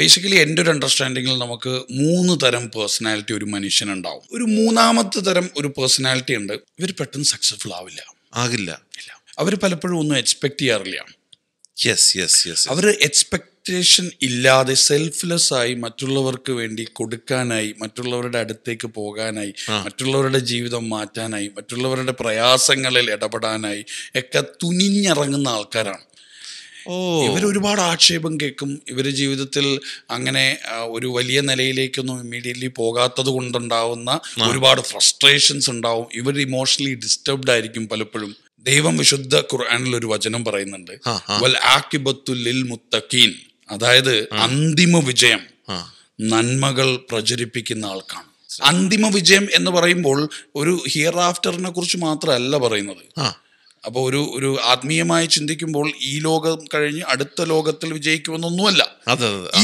basically എൻ്റെ ഒരു അണ്ടർസ്റ്റാൻഡിങ്ങിൽ നമുക്ക് മൂന്ന് തരം പേഴ്സണാലിറ്റി ഒരു മനുഷ്യനുണ്ടാവും ഒരു മൂന്നാമത്തെ തരം ഒരു പേഴ്സണാലിറ്റി ഉണ്ട് ഇവർ പെട്ടെന്ന് സക്സസ്ഫുൾ ആവില്ല ആകില്ല ഇല്ല അവർ പലപ്പോഴും ഒന്നും എക്സ്പെക്ട് ചെയ്യാറില്ല യെസ് യെസ് യെസ് അവർ എക്സ്പെക്റ്റേഷൻ ഇല്ലാതെ സെൽഫ്ലെസ് ആയി മറ്റുള്ളവർക്ക് വേണ്ടി കൊടുക്കാനായി മറ്റുള്ളവരുടെ അടുത്തേക്ക് പോകാനായി മറ്റുള്ളവരുടെ ജീവിതം മാറ്റാനായി മറ്റുള്ളവരുടെ പ്രയാസങ്ങളിൽ ഇടപെടാനായി ഒക്കെ തുനിഞ്ഞിറങ്ങുന്ന ആൾക്കാരാണ് ഇവർ ഒരുപാട് ആക്ഷേപം കേൾക്കും ഇവർ ജീവിതത്തിൽ അങ്ങനെ ഒരു വലിയ നിലയിലേക്കൊന്നും ഇമ്മീഡിയറ്റ്ലി പോകാത്തത് കൊണ്ടുണ്ടാവുന്ന ഒരുപാട് ഫ്രസ്ട്രേഷൻസ് ഉണ്ടാവും ഇവർ ഇമോഷണലി ഡിസ്റ്റർബ്ഡ് ആയിരിക്കും പലപ്പോഴും ദൈവം വിശുദ്ധ ഖുർആാനിൽ ഒരു വചനം പറയുന്നുണ്ട് വൽ ആക്കിബത്തു ലിൽ മുത്തഖീൻ അതായത് അന്തിമ വിജയം നന്മകൾ പ്രചരിപ്പിക്കുന്ന ആൾക്കാണ് അന്തിമ വിജയം എന്ന് പറയുമ്പോൾ ഒരു ഹിയർ ആഫ്റ്ററിനെ കുറിച്ച് മാത്രമല്ല പറയുന്നത് അപ്പോൾ ഒരു ഒരു ആത്മീയമായി ചിന്തിക്കുമ്പോൾ ഈ ലോകം കഴിഞ്ഞ് അടുത്ത ലോകത്തിൽ വിജയിക്കുമെന്നൊന്നുമല്ല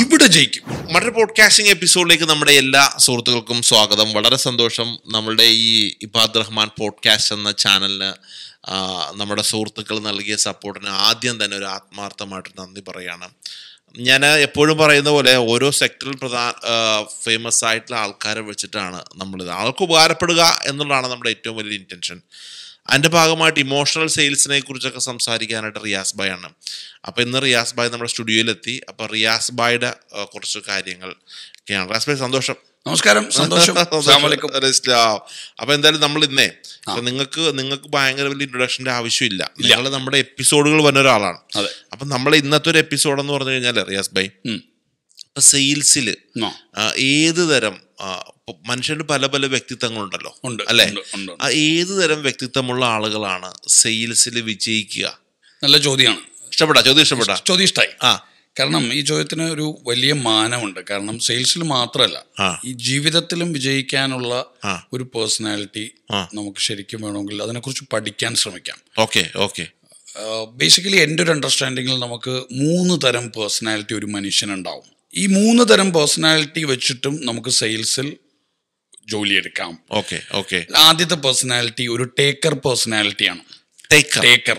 ഇവിടെ ജയിക്കും മറ്റൊരു പോഡ്കാസ്റ്റിംഗ് എപ്പിസോഡിലേക്ക് നമ്മുടെ എല്ലാ സുഹൃത്തുക്കൾക്കും സ്വാഗതം വളരെ സന്തോഷം നമ്മുടെ ഈ ഇബാദ് റഹ്മാൻ പോഡ്കാസ്റ്റ് എന്ന ചാനലിന് നമ്മുടെ സുഹൃത്തുക്കൾ നൽകിയ സപ്പോർട്ടിന് ആദ്യം തന്നെ ഒരു ആത്മാർത്ഥമായിട്ട് നന്ദി പറയാണ് ഞാൻ എപ്പോഴും പറയുന്ന പോലെ ഓരോ സെക്ടറിൽ പ്രധാ ഫേമസ് ആയിട്ടുള്ള ആൾക്കാരെ വെച്ചിട്ടാണ് നമ്മളിത് ആൾക്ക് ഉപകാരപ്പെടുക എന്നുള്ളതാണ് നമ്മുടെ ഏറ്റവും വലിയ ഇൻറ്റൻഷൻ അതിൻ്റെ ഭാഗമായിട്ട് ഇമോഷണൽ സെയിൽസിനെ കുറിച്ചൊക്കെ സംസാരിക്കാനായിട്ട് റിയാസ് ബായ് ആണ് അപ്പോൾ ഇന്ന് റിയാസ് ബായ് നമ്മുടെ സ്റ്റുഡിയോയിലെത്തി അപ്പോൾ റിയാസ് ബായുടെ കുറച്ച് കാര്യങ്ങൾ ഒക്കെയാണ് റിയാസ് ബായ് സന്തോഷം നമസ്കാരം സന്തോഷം അപ്പൊ എന്തായാലും നമ്മൾ ഇന്നേ നിങ്ങൾക്ക് നിങ്ങൾക്ക് ഭയങ്കര വലിയ ഇൻട്രൊഡക്ഷന്റെ ആവശ്യമില്ല നിങ്ങൾ നമ്മുടെ എപ്പിസോഡുകൾ വന്ന ഒരാളാണ് അപ്പൊ നമ്മളെ ഇന്നത്തെ ഒരു എപ്പിസോഡ് എന്ന് പറഞ്ഞു കഴിഞ്ഞാൽ റിയാസ് ബൈ സെയിൽസിൽ ഏത് തരം മനുഷ്യന് പല പല വ്യക്തിത്വങ്ങളുണ്ടല്ലോ അല്ലെ ഏത് തരം വ്യക്തിത്വമുള്ള ആളുകളാണ് സെയിൽസിൽ വിജയിക്കുക നല്ല ചോദ്യമാണ് ഇഷ്ടപ്പെട്ട ചോദ്യം ഇഷ്ടപ്പെട്ട ചോദ്യം ഇഷ്ടമായി ആ കാരണം ഈ ചോദ്യത്തിന് ഒരു വലിയ മാനമുണ്ട് കാരണം സെയിൽസിൽ മാത്രമല്ല ഈ ജീവിതത്തിലും വിജയിക്കാനുള്ള ഒരു പേഴ്സണാലിറ്റി നമുക്ക് ശരിക്കും വേണമെങ്കിൽ അതിനെക്കുറിച്ച് പഠിക്കാൻ ശ്രമിക്കാം ഓക്കെ ഓക്കെ ബേസിക്കലി എൻ്റെ ഒരു അണ്ടർസ്റ്റാൻഡിങ്ങിൽ നമുക്ക് മൂന്ന് തരം പേഴ്സണാലിറ്റി ഒരു മനുഷ്യനുണ്ടാവും ഈ മൂന്ന് തരം പേഴ്സണാലിറ്റി വെച്ചിട്ടും നമുക്ക് സെയിൽസിൽ ജോലി എടുക്കാം ഓക്കെ ഓക്കെ ആദ്യത്തെ പേഴ്സണാലിറ്റി ഒരു ടേക്കർ പേഴ്സണാലിറ്റിയാണ് ടേക്കർ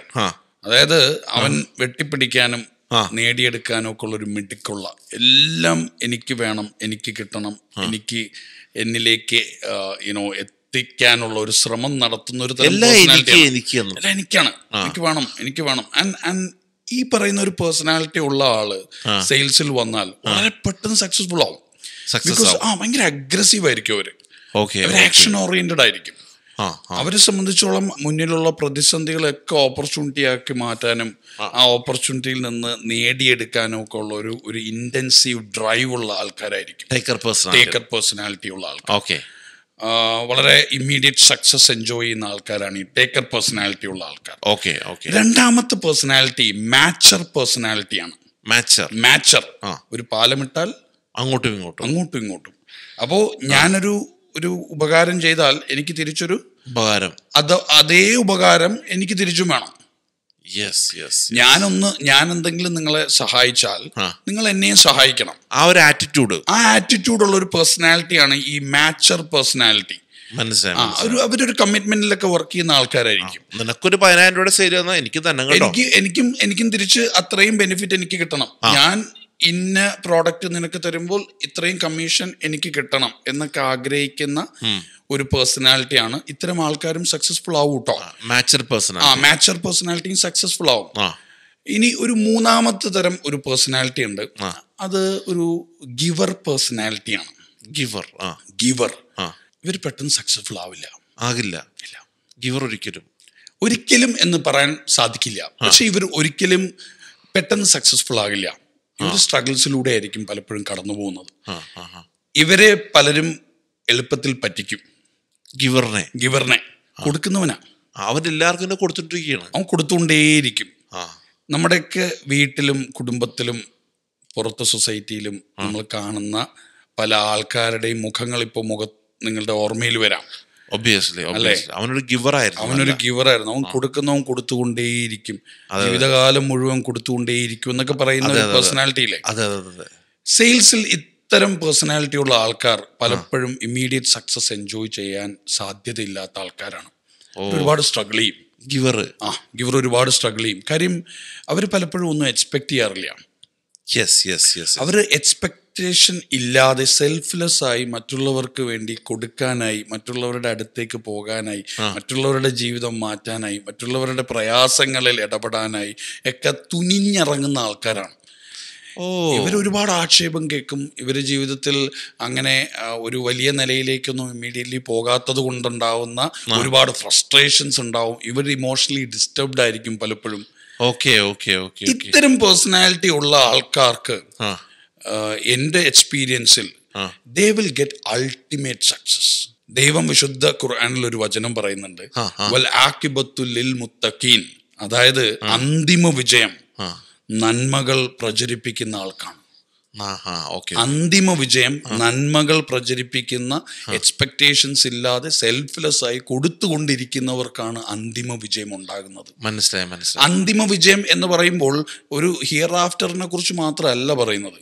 അതായത് അവൻ വെട്ടിപ്പിടിക്കാനും നേടിയെടുക്കാനും ഒക്കെ ഉള്ള ഒരു മിടുക്കുള്ള എല്ലാം എനിക്ക് വേണം എനിക്ക് കിട്ടണം എനിക്ക് എന്നിലേക്ക് യുനോ എത്തിക്കാനുള്ള ഒരു ശ്രമം നടത്തുന്ന ഒരു തരം എനിക്കാണ് എനിക്ക് വേണം എനിക്ക് വേണം ആൻഡ് ആൻഡ് ഈ പറയുന്ന ഒരു പേഴ്സണാലിറ്റി ഉള്ള ആള് സെയിൽസിൽ വന്നാൽ വളരെ പെട്ടെന്ന് സക്സസ്ഫുൾ ആവും ബിക്കോസ് ആ ഭയങ്കര അഗ്രസീവ് ആയിരിക്കും അവര് ആക്ഷൻ ഓറിയന്റഡ് ആയിരിക്കും അവരെ സംബന്ധിച്ചോളം മുന്നിലുള്ള പ്രതിസന്ധികളൊക്കെ ഓപ്പർച്യൂണിറ്റി ആക്കി മാറ്റാനും ആ ഓപ്പർച്യൂണിറ്റിയിൽ നിന്ന് നേടിയെടുക്കാനും ഒക്കെ ഉള്ള ഒരു ഒരു ഇന്റൻസീവ് ഡ്രൈവ് ഉള്ള ആൾക്കാരായിരിക്കും ടേക്കർ പേഴ്സണാലിറ്റി ഉള്ള ആൾക്കാർ വളരെ ഇമ്മീഡിയറ്റ് സക്സസ് എൻജോയ് ചെയ്യുന്ന ആൾക്കാരാണ് ഈ ടേക്കർ പേഴ്സണാലിറ്റി ഉള്ള ആൾക്കാർ ഓക്കെ ഓക്കെ രണ്ടാമത്തെ പേഴ്സണാലിറ്റി മാച്ചർ പേഴ്സണാലിറ്റിയാണ് മാച്ചർ മാച്ചർ ഒരു പാലമിട്ടാൽ അങ്ങോട്ടും ഇങ്ങോട്ടും അങ്ങോട്ടും ഇങ്ങോട്ടും അപ്പോൾ ഞാനൊരു ഒരു ഉപകാരം ചെയ്താൽ എനിക്ക് തിരിച്ചൊരു ഉപകാരം അത് അതേ ഉപകാരം എനിക്ക് തിരിച്ചും വേണം ഞാനൊന്ന് ഞാൻ എന്തെങ്കിലും നിങ്ങളെ സഹായിച്ചാൽ നിങ്ങൾ എന്നെയും സഹായിക്കണം ആ ഒരു ആറ്റിറ്റ്യൂഡ് ആ ആറ്റിറ്റ്യൂഡ് ഉള്ള ഒരു പേഴ്സണാലിറ്റിയാണ് ഈ മാച്ചർ പേഴ്സണാലിറ്റി മനസ്സിലായി അവരൊരു കമ്മിറ്റ്മെന്റിലൊക്കെ വർക്ക് ചെയ്യുന്ന ആൾക്കാരായിരിക്കും നിനക്കൊരു പതിനായിരം രൂപയുടെ സെയിൽ എനിക്ക് തന്നെ എനിക്ക് എനിക്കും എനിക്കും തിരിച്ച് അത്രയും ബെനിഫിറ്റ് എനിക്ക് കിട്ടണം ഞാൻ ഇന്ന പ്രോഡക്റ്റ് നിനക്ക് തരുമ്പോൾ ഇത്രയും കമ്മീഷൻ എനിക്ക് കിട്ടണം എന്നൊക്കെ ആഗ്രഹിക്കുന്ന ഒരു ആണ് ഇത്തരം ആൾക്കാരും സക്സസ്ഫുൾ ആവും കേട്ടോ മാച്ചർ പേഴ്സൺ ആ മാച്ചർ പേഴ്സണാലിറ്റിയും സക്സസ്ഫുൾ ആവും ഇനി ഒരു മൂന്നാമത്തെ തരം ഒരു പേഴ്സണാലിറ്റി ഉണ്ട് അത് ഒരു ഗിവർ പേഴ്സണാലിറ്റിയാണ് ഗിവർ ഗിവർ ഇവർ പെട്ടെന്ന് സക്സസ്ഫുൾ ആവില്ല ആകില്ല ഇല്ല ഗിവർ ഒരിക്കലും ഒരിക്കലും എന്ന് പറയാൻ സാധിക്കില്ല പക്ഷെ ഇവർ ഒരിക്കലും പെട്ടെന്ന് സക്സസ്ഫുൾ ആകില്ല ഇവർ സ്ട്രഗിൾസിലൂടെ ആയിരിക്കും പലപ്പോഴും കടന്നു പോകുന്നത് ഇവരെ പലരും എളുപ്പത്തിൽ പറ്റിക്കും ഗിവറിനെ ഗിവറിനെ കൊടുക്കുന്നവനാ അവരെല്ലാവർക്കും തന്നെ കൊടുത്തിട്ടിരിക്കുകയാണ് അവൻ കൊടുത്തുകൊണ്ടേയിരിക്കും നമ്മുടെയൊക്കെ വീട്ടിലും കുടുംബത്തിലും പുറത്ത് സൊസൈറ്റിയിലും നമ്മൾ കാണുന്ന പല ആൾക്കാരുടെയും മുഖങ്ങൾ ഇപ്പോൾ മുഖ നിങ്ങളുടെ ഓർമ്മയിൽ വരാം അവനൊരു ഗിവർ ആയിരുന്നു അവനൊരു ഗിവർ ആയിരുന്നു അവൻ കൊടുക്കുന്നവൻ കൊടുത്തുകൊണ്ടേയിരിക്കും ജീവിതകാലം മുഴുവൻ കൊടുത്തുകൊണ്ടേയിരിക്കും എന്നൊക്കെ പറയുന്ന പേഴ്സണാലിറ്റിയിലെ സെയിൽസിൽ ഇത്തരം പേഴ്സണാലിറ്റി ഉള്ള ആൾക്കാർ പലപ്പോഴും ഇമ്മീഡിയറ്റ് സക്സസ് എൻജോയ് ചെയ്യാൻ സാധ്യതയില്ലാത്ത ആൾക്കാരാണ് ഒരുപാട് സ്ട്രഗിൾ ചെയ്യും ഗിവർ ആ ഗിവർ ഒരുപാട് സ്ട്രഗിൾ ചെയ്യും കാര്യം അവർ പലപ്പോഴും ഒന്നും എക്സ്പെക്ട് ചെയ്യാറില്ല യെസ് യെസ് യെസ് അവർ എക്സ്പെക്ട് എക്സ്പെക്റ്റേഷൻ ഇല്ലാതെ സെൽഫ്ലെസ് ആയി മറ്റുള്ളവർക്ക് വേണ്ടി കൊടുക്കാനായി മറ്റുള്ളവരുടെ അടുത്തേക്ക് പോകാനായി മറ്റുള്ളവരുടെ ജീവിതം മാറ്റാനായി മറ്റുള്ളവരുടെ പ്രയാസങ്ങളിൽ ഇടപെടാനായി ഒക്കെ തുനിഞ്ഞിറങ്ങുന്ന ആൾക്കാരാണ് ഇവർ ഒരുപാട് ആക്ഷേപം കേൾക്കും ഇവർ ജീവിതത്തിൽ അങ്ങനെ ഒരു വലിയ നിലയിലേക്കൊന്നും ഇമ്മീഡിയറ്റ്ലി പോകാത്തത് കൊണ്ടുണ്ടാവുന്ന ഒരുപാട് ഫ്രസ്ട്രേഷൻസ് ഉണ്ടാവും ഇവർ ഇമോഷണലി ഡിസ്റ്റർബ്ഡ് ആയിരിക്കും പലപ്പോഴും ഓക്കെ ഓക്കെ ഓക്കെ ഇത്തരം പേഴ്സണാലിറ്റി ഉള്ള ആൾക്കാർക്ക് എന്റെ എക്സ്പീരിയൻസിൽ they will get ultimate success ദൈവം വിശുദ്ധ ഖുർആാനിൽ ഒരു വചനം പറയുന്നുണ്ട് വൽ മുത്തഖീൻ അതായത് അന്തിമ വിജയം നന്മകൾ പ്രചരിപ്പിക്കുന്ന ആൾക്കാണ് അന്തിമ വിജയം നന്മകൾ പ്രചരിപ്പിക്കുന്ന എക്സ്പെക്ടേഷൻസ് ഇല്ലാതെ സെൽഫ്ലെസ് ആയി കൊടുത്തുകൊണ്ടിരിക്കുന്നവർക്കാണ് അന്തിമ വിജയം ഉണ്ടാകുന്നത് മനസ്സിലായി മനസ്സിലായി അന്തിമ വിജയം എന്ന് പറയുമ്പോൾ ഒരു ഹിയർ ആഫ്റ്ററിനെ കുറിച്ച് മാത്രമല്ല പറയുന്നത്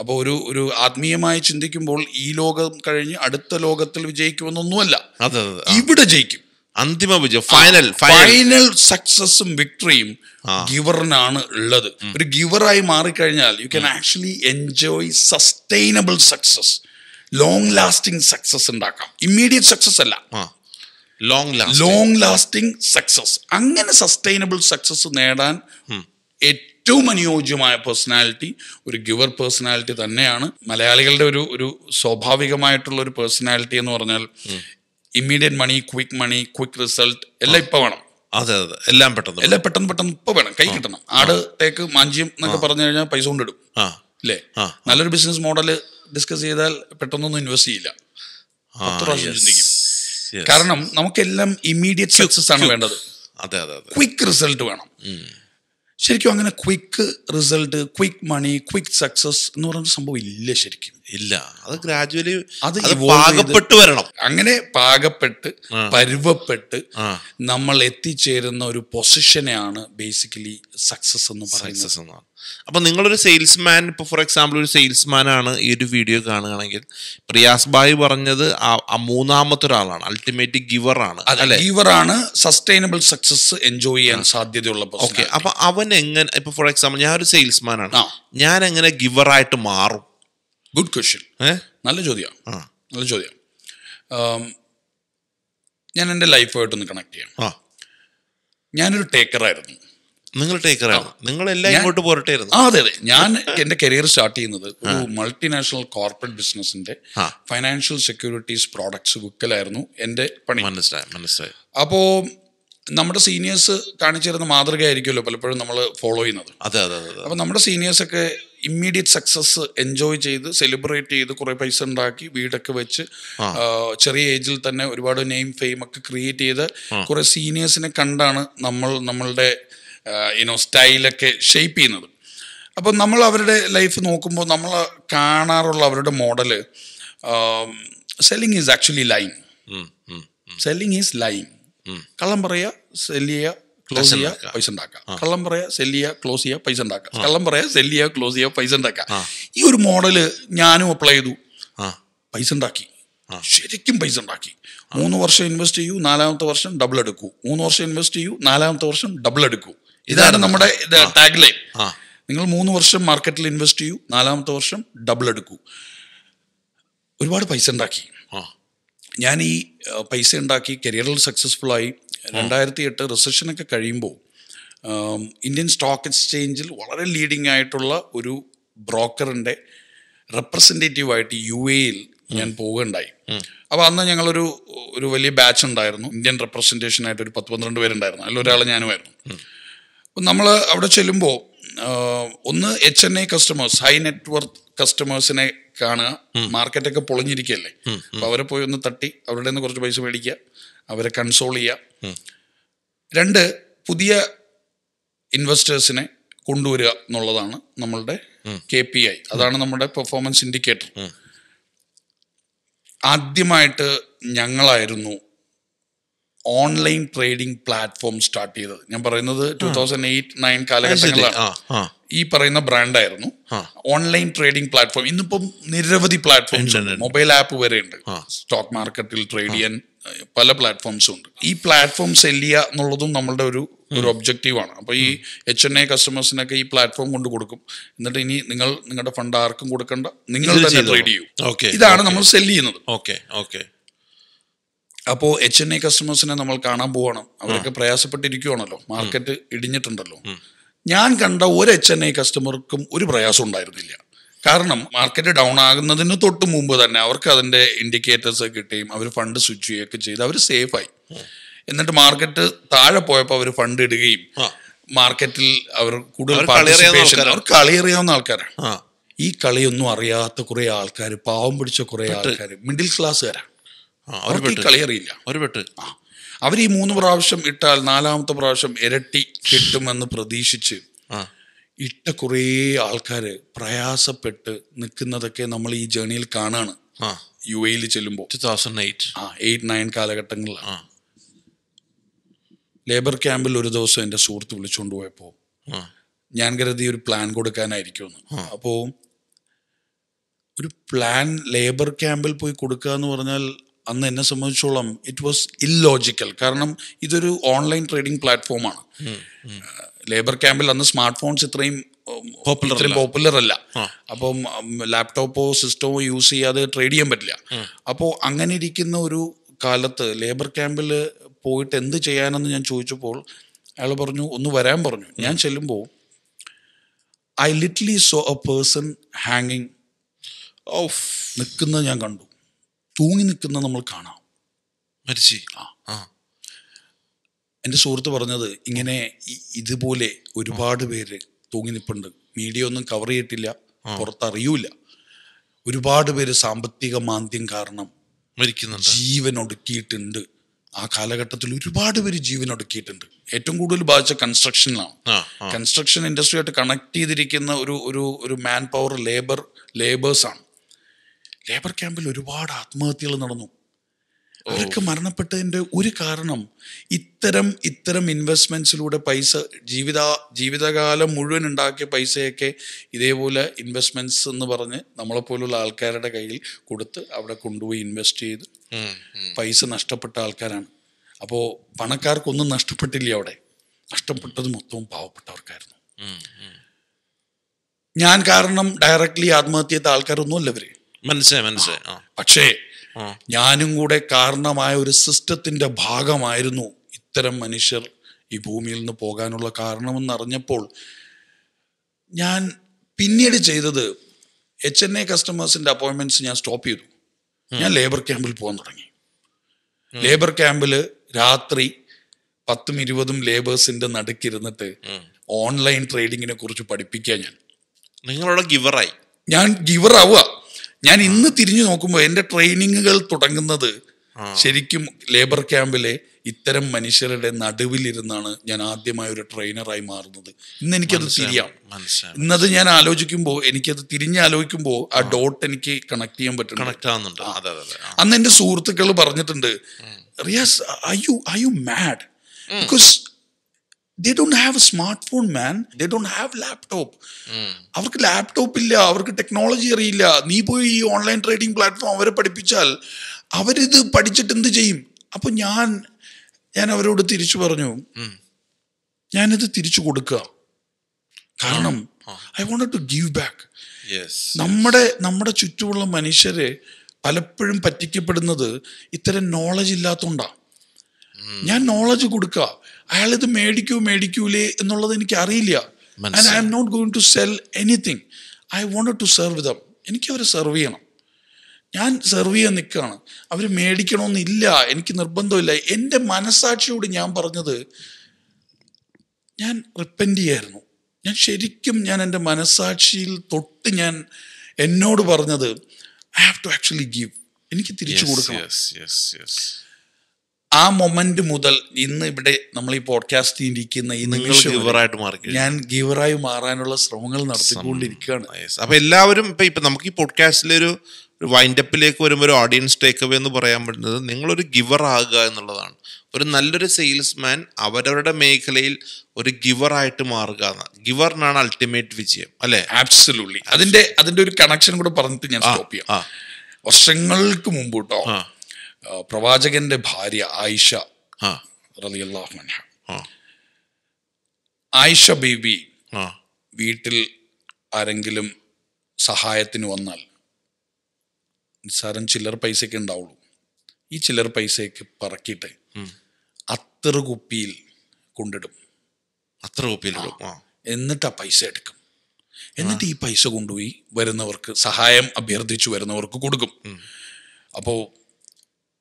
അപ്പോൾ ഒരു ഒരു ആത്മീയമായി ചിന്തിക്കുമ്പോൾ ഈ ലോകം കഴിഞ്ഞ് അടുത്ത ലോകത്തിൽ വിജയിക്കുമെന്നൊന്നുമല്ല ഇവിടെ ജയിക്കും അന്തിമ വിജയം ഫൈനൽ ഫൈനൽ സക്സസും വിക്ടറിയും ഗിവറിനാണ് ഉള്ളത് ഒരു ഗിവറായി മാറിക്കഴിഞ്ഞാൽ you can actually enjoy sustainable success long lasting success ഉണ്ടാക്കാം ഇമ്മീഡിയറ്റ് സക്സസ് അല്ല ലോങ് ലോങ് ലാസ്റ്റിംഗ് സക്സസ് അങ്ങനെ സസ്റ്റൈനബിൾ സക്സസ് നേടാൻ ഏറ്റവും അനുയോജ്യമായ പേഴ്സണാലിറ്റി ഒരു ഗിവർ പേഴ്സണാലിറ്റി തന്നെയാണ് മലയാളികളുടെ ഒരു ഒരു സ്വാഭാവികമായിട്ടുള്ള ഒരു പേഴ്സണാലിറ്റി എന്ന് പറഞ്ഞാൽ immediate money quick money quick result എല്ലാം ഇപ്പൊ വേണം അതെ അതെ എല്ലാം പെട്ടെന്ന് എല്ലാം പെട്ടെന്ന് പെട്ടെന്ന് ഇപ്പൊ വേണം കൈ കിട്ടണം ആട് തേക്ക് മാഞ്ചിയും എന്നൊക്കെ പറഞ്ഞു കഴിഞ്ഞാൽ പൈസ കൊണ്ടിടും അല്ലേ നല്ലൊരു ബിസിനസ് മോഡൽ ഡിസ്കസ് ചെയ്താൽ പെട്ടെന്നൊന്നും ഇൻവെസ്റ്റ് ചെയ്യില്ല കാരണം നമുക്കെല്ലാം ഇമ്മീഡിയറ്റ് സക്സസ് ആണ് വേണ്ടത് അതെ അതെ ക്വിക്ക് റിസൾട്ട് വേണം ശരിക്കും അങ്ങനെ quick result quick money quick success എന്ന് പറയുന്ന സംഭവം ഇല്ല ശരിക്കും ഇല്ല അത് ഗ്രാജുവലി അത് പാകപ്പെട്ട് വരണം അങ്ങനെ പാകപ്പെട്ട് പരുവപ്പെട്ട് നമ്മൾ എത്തിച്ചേരുന്ന ഒരു പൊസിഷനെയാണ് ബേസിക്കലി സക്സസ് എന്ന് പറയുന്നത് സക്സസ് എന്നാണ് അപ്പോൾ നിങ്ങളൊരു സെയിൽസ്മാൻ ഇപ്പോൾ ഫോർ എക്സാമ്പിൾ ഒരു സെയിൽസ്മാനാണ് ഈ ഒരു വീഡിയോ കാണുകയാണെങ്കിൽ പ്രിയാസ് ബായ് പറഞ്ഞത് ആ മൂന്നാമത്തെ ഒരാളാണ് അൾട്ടിമേറ്റ് ഗിവർ ആണ് ഗിവർ ആണ് സസ്റ്റൈനബിൾ സക്സസ് എൻജോയ് ചെയ്യാൻ സാധ്യതയുള്ള ഓക്കെ അപ്പൊ അവൻ എങ്ങനെ ഇപ്പൊ ഫോർ എക്സാമ്പിൾ ഞാൻ ഒരു സെയിൽസ്മാൻ ആണ് ഞാൻ എങ്ങനെ ഗിവർ ആയിട്ട് മാറും ഗുഡ് ക്വസ്റ്റ്യൻ നല്ല ചോദ്യമാണ് നല്ല ചോദ്യം ഞാൻ എൻ്റെ ലൈഫുമായിട്ടൊന്ന് കണക്ട് ചെയ്യാം ഞാനൊരു ടേക്കറായിരുന്നു നിങ്ങൾ ടേക്കറാണ് നിങ്ങൾ എല്ലാം ഇങ്ങോട്ട് പോരട്ടായിരുന്നു അതെ അതെ ഞാൻ എന്റെ കരിയർ സ്റ്റാർട്ട് ചെയ്യുന്നത് ഒരു മൾട്ടിനാഷണൽ കോർപ്പറേറ്റ് ബിസിനസിന്റെ ഫൈനാൻഷ്യൽ സെക്യൂരിറ്റീസ് പ്രോഡക്ട്സ് ബുക്കിലായിരുന്നു എന്റെ പണി മനസ്സിലായി മനസ്സിലായി അപ്പോ നമ്മുടെ സീനിയേഴ്സ് കാണിച്ചിരുന്ന മാതൃകയായിരിക്കുമല്ലോ പലപ്പോഴും നമ്മൾ ഫോളോ ചെയ്യുന്നത് അതെ അതെ അതെ അപ്പൊ നമ്മുടെ സീനിയേഴ്സ് ഒക്കെ ഇമ്മീഡിയറ്റ് സക്സസ് എൻജോയ് ചെയ്ത് സെലിബ്രേറ്റ് ചെയ്ത് കുറെ പൈസ ഉണ്ടാക്കി വീടൊക്കെ വെച്ച് ചെറിയ ഏജിൽ തന്നെ ഒരുപാട് നെയിം ഫെയിം ഒക്കെ ക്രിയേറ്റ് ചെയ്ത് കുറെ സീനിയേഴ്സിനെ കണ്ടാണ് നമ്മൾ നമ്മളുടെ ഇനോ സ്റ്റൈലൊക്കെ ഷെയ്പ്പ് ചെയ്യുന്നത് അപ്പം നമ്മൾ അവരുടെ ലൈഫ് നോക്കുമ്പോൾ നമ്മൾ കാണാറുള്ള അവരുടെ model selling is actually line selling is line കള്ളം പറയുക സെല്ല് ചെയ്യുക ക്ലോസ് ചെയ്യുക പൈസ ഉണ്ടാക്കാം കള്ളം പറയുക സെല്ല് ചെയ്യുക ക്ലോസ് ചെയ്യുക പൈസ ഉണ്ടാക്കാം കള്ളം പറയുക സെല്ല് ചെയ്യുക ക്ലോസ് ചെയ്യുക പൈസ ഉണ്ടാക്കാം ഈ ഒരു മോഡല് ഞാനും അപ്ലൈ ചെയ്തു പൈസ ഉണ്ടാക്കി ശരിക്കും പൈസ ഉണ്ടാക്കി മൂന്ന് വർഷം ഇൻവെസ്റ്റ് ചെയ്യൂ നാലാമത്തെ വർഷം ഡബിൾ എടുക്കൂ മൂന്ന് വർഷം ഇൻവെസ്റ്റ് ചെയ്യൂ നാലാമത്തെ വർഷം ഡബിൾ എടുക്കൂ ഇതാണ് നമ്മുടെ ടാഗ് ലൈൻ നിങ്ങൾ മൂന്ന് വർഷം മാർക്കറ്റിൽ ഇൻവെസ്റ്റ് ചെയ്യൂ നാലാമത്തെ വർഷം ഡബിൾ എടുക്കൂ ഒരുപാട് പൈസ ഉണ്ടാക്കി ഞാൻ ഈ പൈസ ഉണ്ടാക്കി കരിയറിൽ സക്സസ്ഫുൾ ആയി രണ്ടായിരത്തി എട്ട് റിസഷനൊക്കെ കഴിയുമ്പോൾ ഇന്ത്യൻ സ്റ്റോക്ക് എക്സ്ചേഞ്ചിൽ വളരെ ലീഡിംഗ് ആയിട്ടുള്ള ഒരു ബ്രോക്കറിൻ്റെ റെപ്രസെൻറ്റേറ്റീവായിട്ട് യു എയിൽ ഞാൻ പോവുകയുണ്ടായി അപ്പോൾ അന്ന് ഞങ്ങളൊരു ഒരു വലിയ ബാച്ച് ഉണ്ടായിരുന്നു ഇന്ത്യൻ റെപ്രസെൻറ്റേഷനായിട്ട് ആയിട്ട് ഒരു പത്ത് പന്ത്രണ്ട് പേരുണ്ടായിരുന്നു അതിൽ ഒരാൾ ഞാനുമായിരുന്നു നമ്മൾ അവിടെ ചെല്ലുമ്പോൾ ഒന്ന് H N I customers high net കസ്റ്റമേഴ്സിനെ കാണുക മാർക്കറ്റൊക്കെ പൊളിഞ്ഞിരിക്കുകയല്ലേ അപ്പം അവരെ പോയി ഒന്ന് തട്ടി അവരുടെ നിന്ന് കുറച്ച് പൈസ മേടിക്കുക അവരെ കൺസോൾ ചെയ്യുക രണ്ട് പുതിയ ഇൻവെസ്റ്റേഴ്സിനെ കൊണ്ടുവരിക എന്നുള്ളതാണ് നമ്മളുടെ കെ പി ഐ അതാണ് നമ്മുടെ പെർഫോമൻസ് ഇൻഡിക്കേറ്റർ ആദ്യമായിട്ട് ഞങ്ങളായിരുന്നു ഓൺലൈൻ ട്രേഡിംഗ് പ്ലാറ്റ്ഫോം സ്റ്റാർട്ട് ചെയ്തത് ഞാൻ പറയുന്നത് ടു തൗസൻഡ് എയ്റ്റ് നയൻ കാലഘട്ടങ്ങളിലാണ് ഈ പറയുന്ന ബ്രാൻഡായിരുന്നു ഓൺലൈൻ ട്രേഡിംഗ് പ്ലാറ്റ്ഫോം ഇന്നിപ്പം നിരവധി പ്ലാറ്റ്ഫോംസ് ഉണ്ട് മൊബൈൽ ആപ്പ് വരെ ഉണ്ട് സ്റ്റോക്ക് മാർക്കറ്റിൽ ട്രേഡ് ചെയ്യാൻ പല പ്ലാറ്റ്ഫോംസും ഉണ്ട് ഈ പ്ലാറ്റ്ഫോം സെല്ല് ചെയ്യുക എന്നുള്ളതും നമ്മളുടെ ഒരു ഒരു ഒബ്ജക്റ്റീവാണ് അപ്പോൾ ഈ എച്ച് എൻ ഐ കസ്റ്റമേഴ്സിനൊക്കെ ഈ പ്ലാറ്റ്ഫോം കൊണ്ട് കൊടുക്കും എന്നിട്ട് ഇനി നിങ്ങൾ നിങ്ങളുടെ ഫണ്ട് ആർക്കും കൊടുക്കേണ്ട നിങ്ങൾ തന്നെ ട്രേഡ് ചെയ്യൂ ഇതാണ് നമ്മൾ സെല്ല് ചെയ്യുന്നത് ഓക്കെ ഓക്കെ അപ്പോൾ എച്ച് എൻ ഐ കസ്റ്റമേഴ്സിനെ നമ്മൾ കാണാൻ പോവണം അവരൊക്കെ പ്രയാസപ്പെട്ടിരിക്കുവാണല്ലോ മാർക്കറ്റ് ഇടിഞ്ഞിട്ടുണ്ടല്ലോ ഞാൻ കണ്ട ഒരു എച്ച് എൻ ഐ കസ്റ്റമർക്കും ഒരു പ്രയാസം ഉണ്ടായിരുന്നില്ല കാരണം മാർക്കറ്റ് ഡൗൺ ആകുന്നതിന് തൊട്ട് മുമ്പ് തന്നെ അവർക്ക് അതിൻ്റെ ഇൻഡിക്കേറ്റേഴ്സ് കിട്ടുകയും അവർ ഫണ്ട് സ്വിച്ച് ചെയ്യുകയൊക്കെ ചെയ്ത് അവർ സേഫായി എന്നിട്ട് മാർക്കറ്റ് താഴെ പോയപ്പോൾ അവർ ഫണ്ട് ഇടുകയും മാർക്കറ്റിൽ അവർ കൂടുതൽ പാർട്ടിസിപ്പേഷൻ അവർ കളിയറിയാവുന്ന ആൾക്കാരാണ് ഈ കളിയൊന്നും അറിയാത്ത കുറെ ആൾക്കാർ പാവം പിടിച്ച കുറെ ആൾക്കാർ മിഡിൽ ക്ലാസ്സുകാരാണ് അവർക്ക് കളിയറിയില്ല ഒരു വെട്ട് ആ അവർ ഈ മൂന്ന് പ്രാവശ്യം ഇട്ടാൽ നാലാമത്തെ പ്രാവശ്യം ഇരട്ടി കിട്ടുമെന്ന് പ്രതീക്ഷിച്ച് ഇട്ട കുറേ ആൾക്കാർ പ്രയാസപ്പെട്ട് നിൽക്കുന്നതൊക്കെ നമ്മൾ ഈ ജേണിയിൽ കാണാണ് യു എയിൽ ചെല്ലുമ്പോൾ ടു തൗസൻഡ് എയ്റ്റ് ആ എയ്റ്റ് നയൻ കാലഘട്ടങ്ങളിലാണ് ലേബർ ക്യാമ്പിൽ ഒരു ദിവസം എൻ്റെ സുഹൃത്ത് വിളിച്ചുകൊണ്ട് പോയപ്പോൾ ഞാൻ കരുതി ഒരു പ്ലാൻ കൊടുക്കാനായിരിക്കുമെന്ന് അപ്പോൾ ഒരു പ്ലാൻ ലേബർ ക്യാമ്പിൽ പോയി കൊടുക്കുക എന്ന് പറഞ്ഞാൽ അന്ന് എന്നെ സംബന്ധിച്ചോളം ഇറ്റ് വാസ് ഇല്ലോജിക്കൽ കാരണം ഇതൊരു ഓൺലൈൻ ട്രേഡിംഗ് പ്ലാറ്റ്ഫോമാണ് ലേബർ ക്യാമ്പിൽ അന്ന് സ്മാർട്ട് ഫോൺസ് ഇത്രയും പോപ്പുലർ അല്ല അപ്പം ലാപ്ടോപ്പോ സിസ്റ്റമോ യൂസ് ചെയ്യാതെ ട്രേഡ് ചെയ്യാൻ പറ്റില്ല അപ്പോൾ അങ്ങനെ ഇരിക്കുന്ന ഒരു കാലത്ത് ലേബർ ക്യാമ്പിൽ പോയിട്ട് എന്ത് ചെയ്യാനെന്ന് ഞാൻ ചോദിച്ചപ്പോൾ അയാൾ പറഞ്ഞു ഒന്ന് വരാൻ പറഞ്ഞു ഞാൻ ചെല്ലുമ്പോൾ I literally saw a person ഹാങ്ങിങ് നിൽക്കുന്നത് ഞാൻ കണ്ടു തൂങ്ങി നിൽക്കുന്ന നമ്മൾ കാണാം മരിച്ചു ആ എൻ്റെ സുഹൃത്ത് പറഞ്ഞത് ഇങ്ങനെ ഇതുപോലെ ഒരുപാട് പേര് തൂങ്ങി നിൽപ്പുണ്ട് മീഡിയ ഒന്നും കവർ ചെയ്തിട്ടില്ല പുറത്തറിയൂല ഒരുപാട് പേര് സാമ്പത്തിക മാന്ദ്യം കാരണം മരിക്കുന്നുണ്ട് ജീവൻ ഒടുക്കിയിട്ടുണ്ട് ആ കാലഘട്ടത്തിൽ ഒരുപാട് പേര് ജീവൻ ഒടുക്കിയിട്ടുണ്ട് ഏറ്റവും കൂടുതൽ ബാധിച്ച കൺസ്ട്രക്ഷനിലാണ് കൺസ്ട്രക്ഷൻ ഇൻഡസ്ട്രിയായിട്ട് കണക്ട് ചെയ്തിരിക്കുന്ന ഒരു ഒരു ഒരു മാൻ പവർ ലേബർ ലേബേഴ്സാണ് ലേബർ ക്യാമ്പിൽ ഒരുപാട് ആത്മഹത്യകൾ നടന്നു അവർക്ക് മരണപ്പെട്ടതിൻ്റെ ഒരു കാരണം ഇത്തരം ഇത്തരം ഇൻവെസ്റ്റ്മെൻസിലൂടെ പൈസ ജീവിത ജീവിതകാലം മുഴുവൻ ഉണ്ടാക്കിയ പൈസയൊക്കെ ഇതേപോലെ ഇൻവെസ്റ്റ്മെൻറ്റ്സ് എന്ന് പറഞ്ഞ് നമ്മളെപ്പോലുള്ള ആൾക്കാരുടെ കയ്യിൽ കൊടുത്ത് അവിടെ കൊണ്ടുപോയി ഇൻവെസ്റ്റ് ചെയ്ത് പൈസ നഷ്ടപ്പെട്ട ആൾക്കാരാണ് അപ്പോൾ പണക്കാർക്കൊന്നും നഷ്ടപ്പെട്ടില്ല അവിടെ നഷ്ടപ്പെട്ടത് മൊത്തവും പാവപ്പെട്ടവർക്കായിരുന്നു ഞാൻ കാരണം ഡയറക്റ്റ്ലി ആത്മഹത്യ ചെയ്ത ആൾക്കാരൊന്നുമല്ല ഇവർ മനസ്സിലായി മനസ്സിലായി പക്ഷേ ഞാനും കൂടെ കാരണമായ ഒരു സിസ്റ്റത്തിന്റെ ഭാഗമായിരുന്നു ഇത്തരം മനുഷ്യർ ഈ ഭൂമിയിൽ നിന്ന് പോകാനുള്ള കാരണമെന്ന് അറിഞ്ഞപ്പോൾ ഞാൻ പിന്നീട് ചെയ്തത് എച്ച് എൻ എ കസ്റ്റമേഴ്സിന്റെ അപ്പോയിൻമെന്റ്സ് ഞാൻ സ്റ്റോപ്പ് ചെയ്തു ഞാൻ ലേബർ ക്യാമ്പിൽ പോകാൻ തുടങ്ങി ലേബർ ക്യാമ്പിൽ രാത്രി പത്തും ഇരുപതും ലേബേഴ്സിന്റെ നടുക്കിരുന്നിട്ട് ഓൺലൈൻ ട്രേഡിങ്ങിനെ കുറിച്ച് പഠിപ്പിക്കുക ഞാൻ നിങ്ങളുടെ ഗിവറായി ഞാൻ ഗിവർ ആവുക ഞാൻ ഇന്ന് തിരിഞ്ഞു നോക്കുമ്പോൾ എൻ്റെ ട്രെയിനിങ്ങുകൾ തുടങ്ങുന്നത് ശരിക്കും ലേബർ ക്യാമ്പിലെ ഇത്തരം മനുഷ്യരുടെ നടുവിലിരുന്നാണ് ഞാൻ ആദ്യമായി ഒരു ട്രെയിനറായി മാറുന്നത് ഇന്ന് എനിക്കത് തിരിയാം ഇന്നത് ഞാൻ ആലോചിക്കുമ്പോൾ എനിക്കത് തിരിഞ്ഞാലോചിക്കുമ്പോൾ ആ ഡോട്ട് എനിക്ക് കണക്ട് ചെയ്യാൻ പറ്റും കണക്ട് അന്ന് എൻ്റെ സുഹൃത്തുക്കൾ പറഞ്ഞിട്ടുണ്ട് Riyas I you I you mad because they don't have smart phone man they don't have laptop അവർക്ക് ലാപ്ടോപ്പ് ഇല്ല അവർക്ക് ടെക്നോളജി അറിയില്ല നീ പോയി ഈ ഓൺലൈൻ ട്രേഡിംഗ് പ്ലാറ്റ്ഫോം അവരെ പഠിപ്പിച്ചാൽ അവരിത് പഠിച്ചിട്ട് എന്ത് ചെയ്യും അപ്പൊ ഞാൻ ഞാൻ അവരോട് തിരിച്ചു പറഞ്ഞു ഞാനിത് തിരിച്ചു കൊടുക്കുക കാരണം I want to give back നമ്മുടെ നമ്മുടെ ചുറ്റുമുള്ള മനുഷ്യരെ പലപ്പോഴും പറ്റിക്കപ്പെടുന്നത് ഇത്തരം നോളജ് ഇല്ലാത്തോണ്ടാ ഞാൻ നോളജ് കൊടുക്കുക ഇത് മേടിക്കൂ മേടിക്കൂലേ എന്നുള്ളത് എനിക്ക് അറിയില്ല and I'm not going to sell anything I want to serve them എനിക്ക് അവരെ സെർവ് ചെയ്യണം ഞാൻ സെർവ് ചെയ്യാൻ നിൽക്കുകയാണ് അവർ മേടിക്കണമെന്നില്ല എനിക്ക് നിർബന്ധമില്ല എൻ്റെ മനസാക്ഷിയോട് ഞാൻ പറഞ്ഞത് ഞാൻ റിപ്പൻ്റ് ചെയ്യായിരുന്നു ഞാൻ ശരിക്കും ഞാൻ എൻ്റെ മനസാക്ഷിയിൽ തൊട്ട് ഞാൻ എന്നോട് പറഞ്ഞത് I have to actually give എനിക്ക് തിരിച്ചു കൊടുക്കണം ആ മൊമെന്റ് മുതൽ ഇന്ന് ഇവിടെ നമ്മൾ ഈ പോഡ്കാസ്റ്റ് ഇരിക്കുന്ന ഈ നിങ്ങൾ ഗിവറായിട്ട് മാറി ഞാൻ ഗീവറായി മാറാനുള്ള ശ്രമങ്ങൾ നടത്തിക്കൊണ്ടിരിക്കുകയാണ് അപ്പൊ എല്ലാവരും ഇപ്പൊ ഇപ്പൊ നമുക്ക് ഈ പോഡ്കാസ്റ്റിലൊരു വൈൻഡപ്പിലേക്ക് വരുമ്പോൾ ഒരു ഓഡിയൻസ് ടേക്ക് അവേ എന്ന് പറയാൻ പറ്റുന്നത് നിങ്ങളൊരു ഗിവർ ആകുക എന്നുള്ളതാണ് ഒരു നല്ലൊരു സെയിൽസ്മാൻ അവരവരുടെ മേഖലയിൽ ഒരു ഗിവർ ആയിട്ട് മാറുക എന്ന ഗിവറിനാണ് അൾട്ടിമേറ്റ് വിജയം അല്ലെ ആബ്സലൂട്ട്ലി അതിന്റെ അതിന്റെ ഒരു കണക്ഷൻ കൂടെ പറഞ്ഞിട്ട് ഞാൻ സ്റ്റോപ്പ് ചെയ്യാം വർഷങ്ങൾക്ക് മുമ്പോട്ടോ പ്രവാചകന്റെ ഭാര്യ ആയിഷ ആയിഷ ബേബി വീട്ടിൽ ആരെങ്കിലും സഹായത്തിന് വന്നാൽ നിസ്സാരം ചില്ലർ പൈസയൊക്കെ ഉണ്ടാവുള്ളൂ ഈ ചില്ലർ പൈസയൊക്കെ പറക്കിയിട്ട് അത്ര കുപ്പിയിൽ കൊണ്ടിടും അത്ര കുപ്പിയിൽ എന്നിട്ട് ആ പൈസ എടുക്കും എന്നിട്ട് ഈ പൈസ കൊണ്ടുപോയി വരുന്നവർക്ക് സഹായം അഭ്യർത്ഥിച്ചു വരുന്നവർക്ക് കൊടുക്കും അപ്പോൾ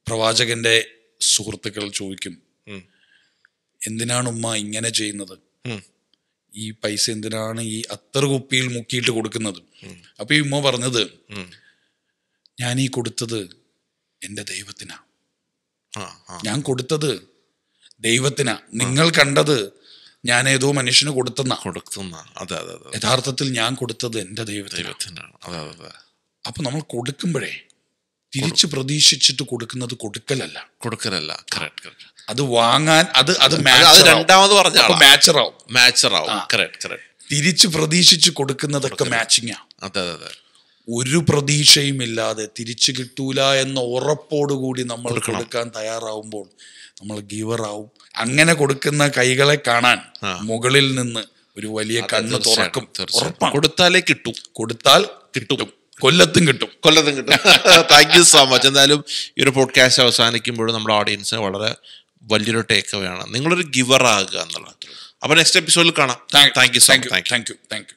പ്രവാചകന്റെ സുഹൃത്തുക്കൾ ചോദിക്കും എന്തിനാണ് ഉമ്മ ഇങ്ങനെ ചെയ്യുന്നത് ഈ പൈസ എന്തിനാണ് ഈ അത്തർ കുപ്പിയിൽ മുക്കിയിട്ട് കൊടുക്കുന്നത് അപ്പൊ ഈ ഉമ്മ പറഞ്ഞത് ഞാൻ ഈ കൊടുത്തത് എൻ്റെ ദൈവത്തിനാ ഞാൻ കൊടുത്തത് ദൈവത്തിനാ നിങ്ങൾ കണ്ടത് ഞാൻ ഏതോ മനുഷ്യന് കൊടുത്തെന്ന കൊടുത്തുന്ന അതെ അതെ യഥാർത്ഥത്തിൽ ഞാൻ കൊടുത്തത് എൻ്റെ ദൈവത്തിനാണ് അപ്പൊ നമ്മൾ കൊടുക്കുമ്പോഴേ തിരിച്ച് പ്രതീക്ഷിച്ചിട്ട് കൊടുക്കുന്നത് കൊടുക്കലല്ല കൊടുക്കലല്ല അത് വാങ്ങാൻ അത് അത് രണ്ടാമത് പറഞ്ഞ മാച്ചറാവും മാച്ചറാവും തിരിച്ച് പ്രതീക്ഷിച്ച് കൊടുക്കുന്നതൊക്കെ മാച്ചിങ് അതെ അതെ ഒരു പ്രതീക്ഷയും ഇല്ലാതെ തിരിച്ചു കിട്ടൂല എന്ന ഉറപ്പോടുകൂടി നമ്മൾ കൊടുക്കാൻ തയ്യാറാവുമ്പോൾ നമ്മൾ ആവും അങ്ങനെ കൊടുക്കുന്ന കൈകളെ കാണാൻ മുകളിൽ നിന്ന് ഒരു വലിയ കണ്ണ് തുറക്കും കൊടുത്താലേ കിട്ടും കൊടുത്താൽ കിട്ടും കൊല്ലത്തും കിട്ടും കൊല്ലത്തും കിട്ടും താങ്ക് യു സോ മച്ച് എന്തായാലും ഈ ഒരു പോഡ്കാസ്റ്റ് അവസാനിക്കുമ്പോഴും നമ്മുടെ ഓഡിയൻസിന് വളരെ വലിയൊരു ടേക്ക് അവയാണ് നിങ്ങളൊരു ഗിവർ ആകുക എന്നുള്ളത് അപ്പോൾ നെക്സ്റ്റ് എപ്പിസോഡിൽ കാണാം thank you so much thank you thank U